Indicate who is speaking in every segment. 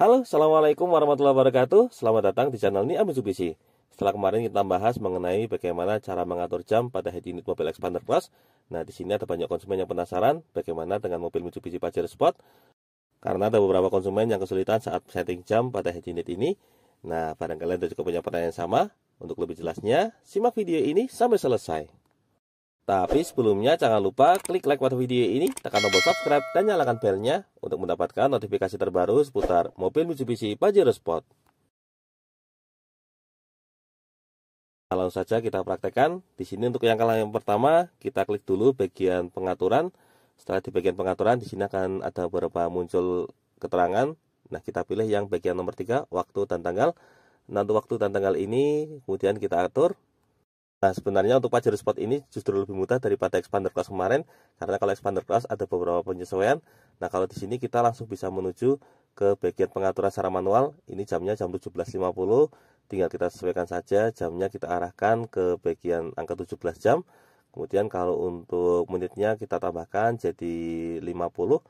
Speaker 1: Halo, Assalamualaikum warahmatullahi wabarakatuh. Selamat datang di channel Nia Mitsubishi. Setelah kemarin kita bahas mengenai bagaimana cara mengatur jam pada head unit mobil Expander Plus. Nah, di sini ada banyak konsumen yang penasaran bagaimana dengan mobil Mitsubishi Pajero Sport. Karena ada beberapa konsumen yang kesulitan saat setting jam pada head unit ini. Nah, barangkali anda juga punya pertanyaan yang sama. Untuk lebih jelasnya, simak video ini sampai selesai. Tapi sebelumnya jangan lupa klik like pada video ini, tekan tombol subscribe dan nyalakan belnya untuk mendapatkan notifikasi terbaru seputar mobil Mitsubishi Pajero Sport. Langsung saja kita praktekkan. Di sini untuk yang kalian yang pertama, kita klik dulu bagian pengaturan. Setelah di bagian pengaturan, di sini akan ada beberapa muncul keterangan. Nah, kita pilih yang bagian nomor 3, waktu dan tanggal. Nanti waktu dan tanggal ini, kemudian kita atur Nah, sebenarnya untuk pajero spot ini justru lebih mudah daripada expander class kemarin karena kalau expander class ada beberapa penyesuaian. Nah, kalau di sini kita langsung bisa menuju ke bagian pengaturan secara manual. Ini jamnya jam 17.50, tinggal kita sesuaikan saja jamnya kita arahkan ke bagian angka 17 jam. Kemudian kalau untuk menitnya kita tambahkan jadi 50.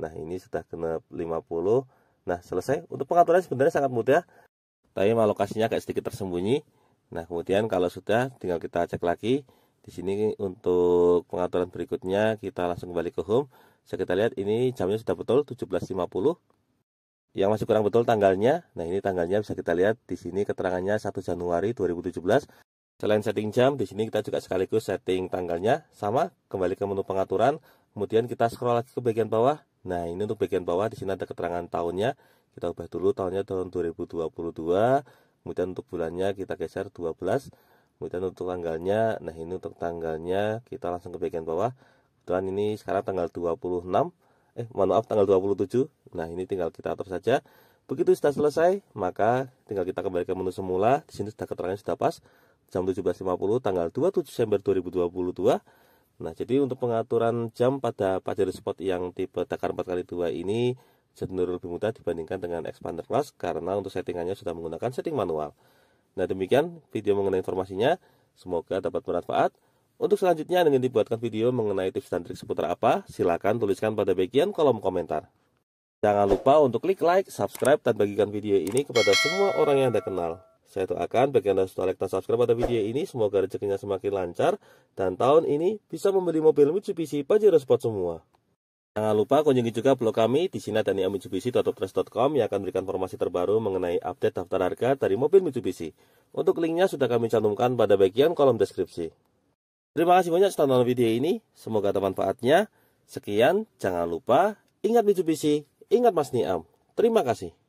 Speaker 1: Nah, ini sudah kena 50. Nah, selesai. Untuk pengaturan sebenarnya sangat mudah. Tapi lokasinya agak sedikit tersembunyi. Nah, kemudian kalau sudah tinggal kita cek lagi. Di sini untuk pengaturan berikutnya kita langsung kembali ke home. Bisa kita lihat ini jamnya sudah betul 17.50. Yang masih kurang betul tanggalnya. Nah, ini tanggalnya bisa kita lihat di sini keterangannya 1 Januari 2017. Selain setting jam, di sini kita juga sekaligus setting tanggalnya. Sama, kembali ke menu pengaturan. Kemudian kita scroll lagi ke bagian bawah. Nah, ini untuk bagian bawah di sini ada keterangan tahunnya. Kita ubah dulu tahunnya tahun 2022 kemudian untuk bulannya kita geser 12 kemudian untuk tanggalnya nah ini untuk tanggalnya kita langsung ke bagian bawah kebetulan ini sekarang tanggal 26 eh mohon maaf tanggal 27 nah ini tinggal kita atur saja begitu sudah selesai maka tinggal kita kembali ke menu semula di sini sudah keterangan sudah pas jam 17.50 tanggal 27 Desember 2022 Nah, jadi untuk pengaturan jam pada Pajero spot yang tipe takar 4x2 ini cenderung lebih mudah dibandingkan dengan expander class karena untuk settingannya sudah menggunakan setting manual. Nah demikian video mengenai informasinya, semoga dapat bermanfaat. Untuk selanjutnya ingin dibuatkan video mengenai tips dan trik seputar apa, silakan tuliskan pada bagian kolom komentar. Jangan lupa untuk klik like, subscribe, dan bagikan video ini kepada semua orang yang Anda kenal. Saya doakan bagi Anda sudah like dan subscribe pada video ini, semoga rezekinya semakin lancar, dan tahun ini bisa membeli mobil Mitsubishi Pajero Sport semua. Jangan lupa kunjungi juga blog kami di Sina yang akan memberikan informasi terbaru mengenai update daftar harga dari mobil Mitsubishi. Untuk linknya sudah kami cantumkan pada bagian kolom deskripsi. Terima kasih banyak sudah nonton video ini, semoga ada manfaatnya. Sekian, jangan lupa, ingat Mitsubishi, ingat Mas Niam. Terima kasih.